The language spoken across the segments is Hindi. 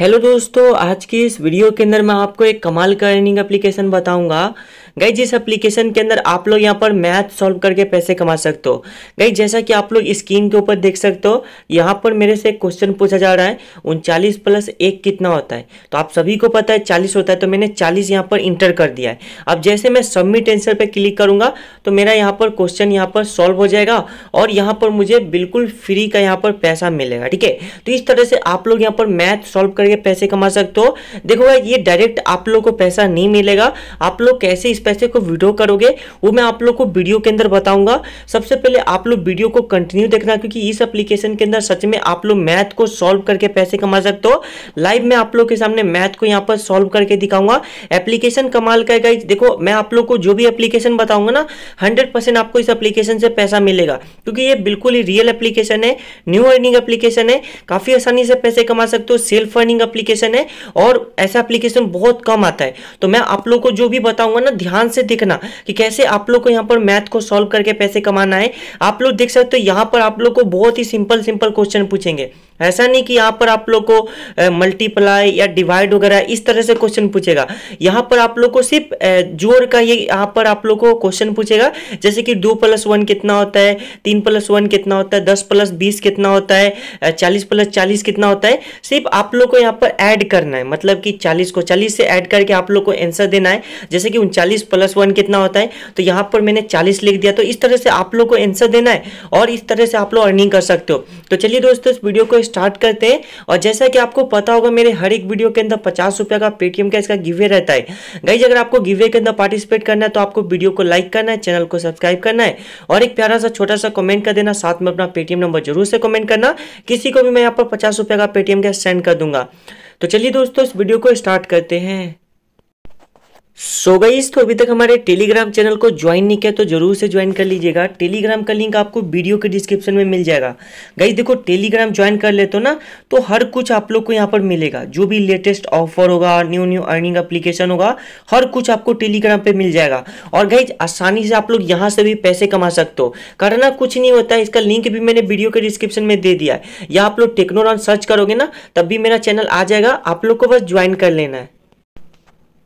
हेलो दोस्तों आज की इस वीडियो के अंदर मैं आपको एक कमाल का अर्निंग एप्लीकेशन बताऊंगा गई जिस एप्लीकेशन के अंदर आप लोग यहाँ पर मैथ सॉल्व करके पैसे कमा सकते हो गई जैसा कि आप लोग स्क्रीन के ऊपर देख सकते हो यहाँ पर मेरे से क्वेश्चन पूछा जा रहा है उनचालीस प्लस एक कितना होता है तो आप सभी को पता है चालीस होता है तो मैंने चालीस यहाँ पर इंटर कर दिया है अब जैसे मैं सबमिट एंसर पर क्लिक करूंगा तो मेरा यहाँ पर क्वेश्चन यहाँ पर सॉल्व हो जाएगा और यहाँ पर मुझे बिल्कुल फ्री का यहाँ पर पैसा मिलेगा ठीक है तो इस तरह से आप लोग यहाँ पर मैथ सॉल्व करके पैसे कमा सकते हो देखो ये डायरेक्ट आप लोग को पैसा नहीं मिलेगा आप लोग कैसे इस पैसे को विड्रो करोगे वो मैं आप लोग को वीडियो के अंदर बताऊंगा सबसे पहले आप लोग वीडियो को कंटिन्यू देखना क्योंकि इस एप्लीकेशन के अंदर सच में आप लोग मैथ को सॉल्व करके पैसे कमा सकते हो लाइव में आप लोग के सामने मैथ को यहाँ पर सॉल्व करके दिखाऊंगा एप्लीकेशन कमाल का गाइज देखो मैं आप लोग को जो भी एप्लीकेशन बताऊंगा ना हंड्रेड आपको इस एप्लीकेशन से पैसा मिलेगा क्योंकि ये बिल्कुल ही रियल एप्लीकेशन है न्यू अर्निंग एप्लीकेशन है काफी आसानी से पैसे कमा सकते हो सेल्फ अर्निंग एप्लीकेशन है और ऐसा एप्लीकेशन बहुत कम आता है तो मैं आप लोग को जो भी बताऊंगा ना ध्यान ध्यान से देखना कि कैसे आप लोग को यहाँ पर मैथ को सॉल्व करके पैसे कमाना है आप लोग देख सकते हो यहाँ पर आप लोग को बहुत ही सिंपल सिंपल क्वेश्चन पूछेंगे ऐसा नहीं कि यहाँ पर आप लोग को मल्टीप्लाई या डिवाइड वगैरह इस तरह से क्वेश्चन पूछेगा यहाँ पर आप लोग को सिर्फ जोर का ये यहाँ पर आप लोग को क्वेश्चन पूछेगा जैसे कि दो प्लस वन कितना होता है तीन प्लस वन कितना होता है दस प्लस बीस कितना होता है चालीस प्लस चालीस कितना होता है सिर्फ आप लोग को यहाँ पर ऐड करना है मतलब कि चालीस को चालीस से ऐड करके आप लोग को आंसर देना है जैसे कि उनचालीस प्लस वन कितना होता है तो यहाँ पर मैंने चालीस लिख दिया तो इस तरह से आप लोग को आंसर देना है और इस तरह से आप लोग अर्निंग कर सकते हो तो चलिए दोस्तों इस वीडियो को स्टार्ट करते हैं और जैसा कि आपको पता होगा मेरे हर एक वीडियो के अंदर पचास रुपये का पेटीएम का इसका गिवे रहता है गाइज अगर आपको गिवे के अंदर पार्टिसिपेट करना है तो आपको वीडियो को लाइक करना है चैनल को सब्सक्राइब करना है और एक प्यारा सा छोटा सा कमेंट कर देना साथ में अपना पेटीएम नंबर जरूर से कमेंट करना किसी को भी मैं यहाँ पर पचास का पेटीएम का सेंड कर दूंगा तो चलिए दोस्तों इस वीडियो को स्टार्ट करते हैं सो गई तो अभी तक हमारे टेलीग्राम चैनल को ज्वाइन नहीं किया तो जरूर से ज्वाइन कर लीजिएगा टेलीग्राम का लिंक आपको वीडियो के डिस्क्रिप्शन में मिल जाएगा गई देखो टेलीग्राम ज्वाइन कर लेते हो ना तो हर कुछ आप लोग को यहाँ पर मिलेगा जो भी लेटेस्ट ऑफर होगा न्यू न्यू अर्निंग अप्लीकेशन होगा हर कुछ आपको टेलीग्राम पर मिल जाएगा और गई आसानी से आप लोग यहाँ से भी पैसे कमा सकते हो करना कुछ नहीं होता है इसका लिंक भी मैंने वीडियो के डिस्क्रिप्शन में दे दिया है या आप लोग टेक्नोलॉन सर्च करोगे ना तब भी मेरा चैनल आ जाएगा आप लोग को बस ज्वाइन कर लेना है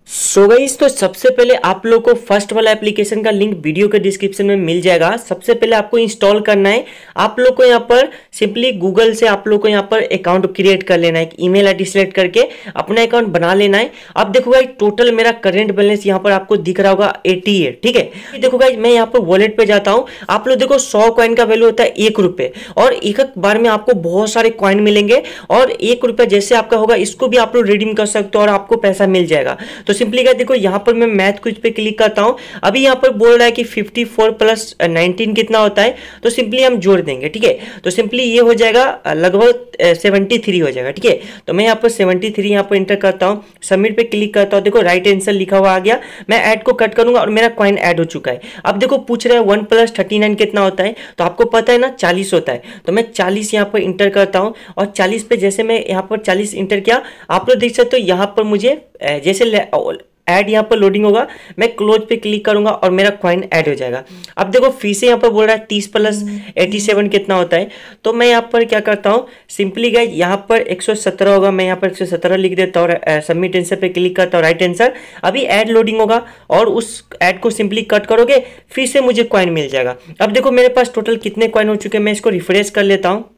सो so गई तो सबसे पहले आप लोग को फर्स्ट वाला एप्लीकेशन का लिंक वीडियो के डिस्क्रिप्शन में मिल जाएगा सबसे पहले आपको इंस्टॉल करना है आप लोग को यहाँ पर सिंपली गूगल से आप लोग को यहाँ पर अकाउंट क्रिएट कर लेना है ईमेल आईडी सेलेक्ट करके अपना अकाउंट बना लेना है अब देखो भाई टोटल मेरा करेंट बैलेंस यहाँ पर आपको दिख रहा होगा एटी है ठीक है देखो भाई मैं यहाँ पर वॉलेट पे जाता हूँ आप लोग देखो सौ कॉइन का वैल्यू होता है एक और एक बार में आपको बहुत सारे कॉइन मिलेंगे और एक जैसे आपका होगा इसको भी आप लोग रिडीम कर सकते हो और आपको पैसा मिल जाएगा तो सिंपली तो क्या देखो यहाँ पर मैं मैथ कुछ पे क्लिक करता हूँ अभी यहाँ पर बोल रहा है कि 54 फोर प्लस नाइनटीन कितना होता है तो सिंपली हम जोड़ देंगे ठीक है तो सिंपली ये हो जाएगा uh, लगभग 73 uh, हो जाएगा ठीक है तो मैं यहाँ पर 73 थ्री यहाँ पर इंटर करता हूँ सबमिट पे क्लिक करता हूँ देखो राइट आंसर लिखा हुआ आ गया मैं ऐड को कट करूंगा और मेरा कॉइन ऐड हो चुका है अब देखो पूछ रहा है वन प्लस थर्टी नाइन कितना होता है तो आपको पता है ना चालीस होता है तो मैं चालीस यहाँ पर इंटर करता हूँ और चालीस पे जैसे मैं यहाँ पर चालीस इंटर किया आप लोग देख सकते हो यहाँ पर मुझे जैसे ऐड यहाँ पर लोडिंग होगा मैं क्लोज पे क्लिक करूंगा और मेरा कॉइन ऐड हो जाएगा अब देखो फीस यहाँ पर बोल रहा है तीस प्लस एटी सेवन कितना होता है तो मैं यहाँ पर क्या करता हूँ सिंपली गाइज यहाँ पर एक सौ सत्रह होगा मैं यहाँ पर एक सौ सत्रह लिख देता हूँ सबमिट आंसर पे क्लिक करता हूँ राइट आंसर अभी ऐड लोडिंग होगा और उस एड को सिंपली कट करोगे फिर से मुझे कॉइन मिल जाएगा अब देखो मेरे पास टोटल कितने कॉइन हो चुके हैं मैं इसको रिफ्रेश कर लेता हूँ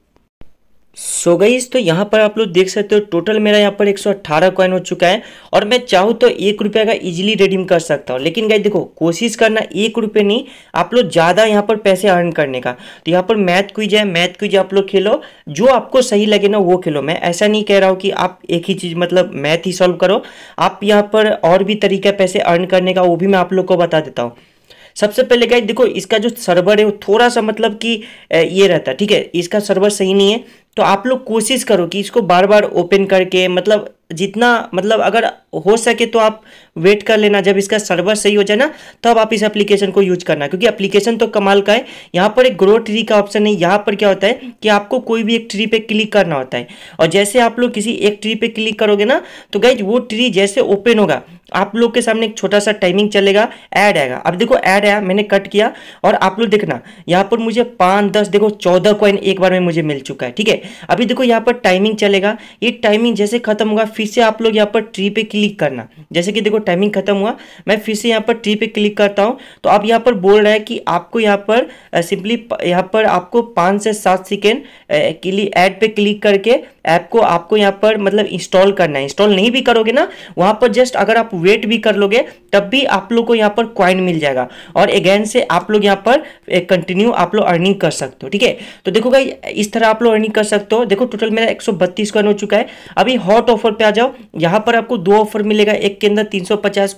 सो so गईस तो यहाँ पर आप लोग देख सकते हो टोटल मेरा यहाँ पर 118 कॉइन हो चुका है और मैं चाहूँ तो एक रुपये का इजीली रिडीम कर सकता हूँ लेकिन गाइज देखो कोशिश करना एक रुपये नहीं आप लोग ज़्यादा यहाँ पर पैसे अर्न करने का तो यहाँ पर मैथ क्विज है मैथ क्विज आप लोग खेलो जो आपको सही लगे ना वो खेलो मैं ऐसा नहीं कह रहा हूँ कि आप एक ही चीज़ मतलब मैथ ही सॉल्व करो आप यहाँ पर और भी तरीका पैसे अर्न करने का वो भी मैं आप लोग को बता देता हूँ सबसे पहले गाइज देखो इसका जो सर्वर है वो थोड़ा सा मतलब कि ये रहता है ठीक है इसका सर्वर सही नहीं है तो आप लोग कोशिश करो कि इसको बार बार ओपन करके मतलब जितना मतलब अगर हो सके तो आप वेट कर लेना जब इसका सर्वर सही हो जाए ना तब तो आप इस एप्लीकेशन को यूज करना क्योंकि एप्लीकेशन तो कमाल का है यहाँ पर एक ग्रो ट्री का ऑप्शन है यहाँ पर क्या होता है कि आपको कोई भी एक ट्री पे क्लिक करना होता है और जैसे आप लोग किसी एक ट्री पे क्लिक करोगे ना तो गाइज वो ट्री जैसे ओपन होगा आप लोग के सामने एक छोटा सा टाइमिंग चलेगा ऐड आएगा अब देखो ऐड आया मैंने कट किया और आप लोग देखना यहाँ पर मुझे पाँच दस देखो चौदह कॉइन एक बार में मुझे मिल चुका है ठीक है अभी देखो यहाँ पर टाइमिंग चलेगा ये टाइमिंग जैसे खत्म होगा फिर से आप लोग यहाँ पर ट्री पे क्लिक करना जैसे कि देखो टाइमिंग खत्म हुआ मैं फिर से यहाँ पर ट्री पे क्लिक करता हूँ तो अब यहाँ पर बोल रहा है कि आपको यहाँ पर सिंपली यहाँ पर आपको पाँच से सात सेकेंड के लिए ऐड पे क्लिक करके ऐप को आपको यहाँ पर मतलब इंस्टॉल करना है इंस्टॉल नहीं भी करोगे ना वहाँ पर जस्ट अगर आप वेट भी कर लोगे तब भी आप लोग को यहाँ पर क्वाइन मिल जाएगा और अगेन से आप लोग यहाँ पर कंटिन्यू आप लोग अर्निंग कर सकते हो ठीक है तो देखो भाई इस तरह आप लोग अर्निंग कर सकते हो देखो टोटल मेरा एक सौ हो चुका है अभी हॉट ऑफर पर आ जाओ यहाँ पर आपको दो ऑफर मिलेगा एक के अंदर तीन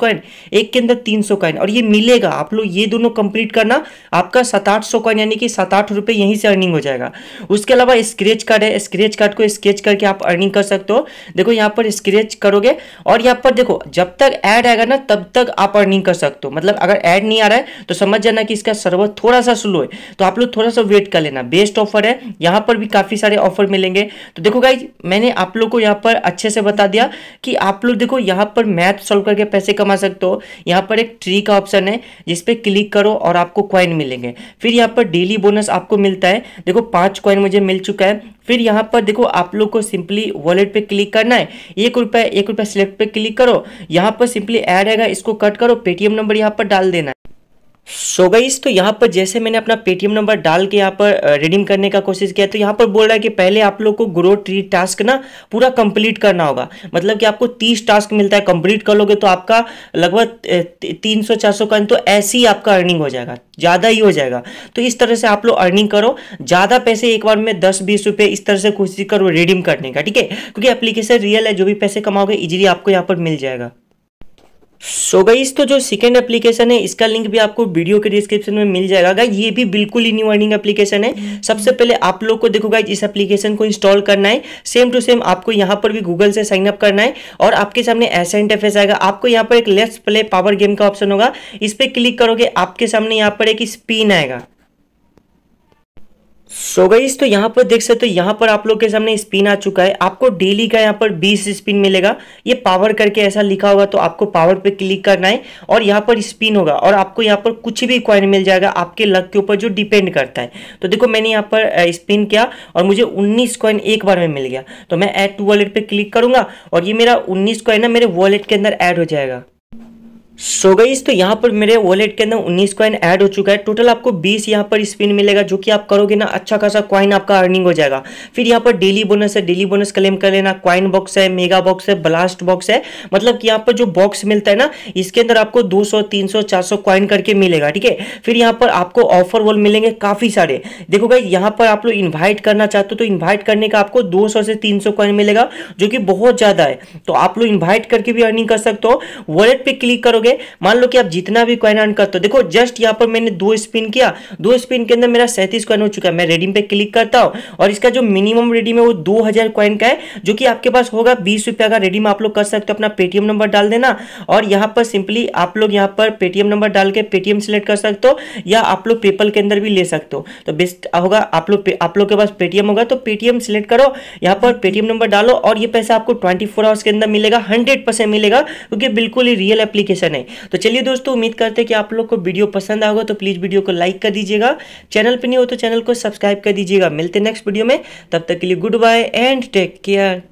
कॉइन एक के अंदर तीन कॉइन और ये मिलेगा आप लोग ये दोनों कंप्लीट करना आपका सात आठ कॉइन यानी कि सात आठ रुपये यहीं से अर्निंग हो जाएगा उसके अलावा स्क्रेच कार्ड है स्क्रेच कार्ड को स्केच करके आप अर्निंग कर सकते हो देखो यहाँ पर स्क्रेच करोगे और यहाँ पर देखो जब तक तक ऐड आएगा ना तब तक आप अर्निंग कर सकते हो मतलब अगर ऐड नहीं आ रहा है तो समझ जाना कि इसका सर्वर थोड़ा सा स्लो है तो आप लोग थोड़ा सा वेट कर लेना बेस्ट ऑफर है यहाँ पर भी काफ़ी सारे ऑफर मिलेंगे तो देखो गाई मैंने आप लोग को यहाँ पर अच्छे से बता दिया कि आप लोग देखो यहाँ पर मैथ सॉल्व करके पैसे कमा सकते हो यहाँ पर एक ट्री का ऑप्शन है जिसपे क्लिक करो और आपको क्वाइन मिलेंगे फिर यहाँ पर डेली बोनस आपको मिलता है देखो पाँच क्वाइन मुझे मिल चुका है फिर यहाँ पर देखो आप लोग को सिंपली वॉलेट पे क्लिक करना है एक रुपया एक रुपया सिलेक्ट पे क्लिक करो यहाँ पर सिंपली ऐड आएगा इसको कट करो पेटीएम नंबर यहाँ पर डाल देना है सो so गईस तो यहाँ पर जैसे मैंने अपना पेटीएम नंबर डाल के यहाँ पर रिडीम करने का कोशिश किया तो यहाँ पर बोल रहा है कि पहले आप लोग को ग्रो ट्री टास्क ना पूरा कंप्लीट करना होगा मतलब कि आपको तीस टास्क मिलता है कंप्लीट कर लोगे तो आपका लगभग तीन सौ चार सौ का तो ही आपका अर्निंग हो जाएगा ज़्यादा ही हो जाएगा तो इस तरह से आप लोग अर्निंग करो ज़्यादा पैसे एक बार में दस बीस रुपये इस तरह से कोशिश करो रिडीम करने का ठीक है क्योंकि एप्लीकेशन रियल है जो भी पैसे कमाओगे इजिली आपको यहाँ पर मिल जाएगा सो गाइस तो जो सेकेंड एप्लीकेशन है इसका लिंक भी आपको वीडियो के डिस्क्रिप्शन में मिल जाएगा ये भी बिल्कुल ही न्यू अर्निंग एप्लीकेशन है हम्म। सबसे पहले आप लोग को देखो गाइज इस एप्लीकेशन को इंस्टॉल करना है सेम टू सेम आपको यहाँ पर भी गूगल से साइन अप करना है और आपके सामने ऐसा इंटरफेस आएगा आपको यहाँ पर एक लेफ्ट प्ले पावर गेम का ऑप्शन होगा इस पर क्लिक करोगे आपके सामने यहाँ पर एक स्पिन आएगा सो so गई तो यहाँ पर देख सकते हो तो यहाँ पर आप लोग के सामने स्पिन आ चुका है आपको डेली का यहाँ पर 20 स्पिन मिलेगा ये पावर करके ऐसा लिखा होगा तो आपको पावर पे क्लिक करना है और यहाँ पर स्पिन होगा और आपको यहाँ पर कुछ भी कॉइन मिल जाएगा आपके लक के ऊपर जो डिपेंड करता है तो देखो मैंने यहाँ पर स्पिन किया और मुझे उन्नीस कॉइन एक बार में मिल गया तो मैं ऐड टू वॉलेट पर क्लिक करूंगा और ये मेरा उन्नीस कॉइन ना मेरे वॉलेट के अंदर एड हो जाएगा सो गई तो यहाँ पर मेरे वॉलेट के अंदर 19 कॉइन ऐड हो चुका है टोटल आपको 20 यहाँ पर स्पिन मिलेगा जो कि आप करोगे ना अच्छा खासा क्वाइन आपका अर्निंग हो जाएगा फिर यहाँ पर डेली बोनस है डेली बोनस क्लेम कर लेना क्वाइन बॉक्स है मेगा बॉक्स है ब्लास्ट बॉक्स है मतलब कि यहाँ पर जो बॉक्स मिलता है ना इसके अंदर आपको दो सौ तीन क्वाइन करके मिलेगा ठीक है फिर यहाँ पर आपको ऑफर वॉल मिलेंगे काफ़ी सारे देखो भाई यहाँ पर आप लोग इन्वाइट करना चाहते हो तो इन्वाइट करने का आपको दो से तीन क्वाइन मिलेगा जो कि बहुत ज़्यादा है तो आप लोग इन्वाइट करके भी अर्निंग कर सकते हो वॉलेट पर क्लिक करोगे करेंगे मान लो कि आप जितना भी क्वाइन अर्न करते हो देखो जस्ट यहाँ पर मैंने दो स्पिन किया दो स्पिन के अंदर मेरा सैंतीस क्वाइन हो चुका है मैं रेडीम पे क्लिक करता हूँ और इसका जो मिनिमम रेडीम है वो दो हजार कॉइन का है जो कि आपके पास होगा बीस रुपया का रेडीम आप लोग कर सकते हो अपना पेटीएम नंबर डाल देना और यहाँ पर सिंपली आप लोग यहाँ पर पेटीएम नंबर डाल के पेटीएम सेलेक्ट कर सकते हो या आप लोग पेपल के अंदर भी ले सकते हो तो बेस्ट होगा आप लोग आप लोग के पास पेटीएम होगा तो पेटीएम सेलेक्ट करो यहाँ पर पेटीएम नंबर डालो और ये पैसा आपको ट्वेंटी आवर्स के अंदर मिलेगा हंड्रेड मिलेगा क्योंकि बिल्कुल ही रियल एप्लीकेशन है है तो चलिए दोस्तों उम्मीद करते हैं कि आप लोग को वीडियो पसंद आएगा तो प्लीज़ वीडियो को लाइक कर दीजिएगा चैनल पर नहीं हो तो चैनल को सब्सक्राइब कर दीजिएगा मिलते नेक्स्ट वीडियो में तब तक के लिए goodbye and take care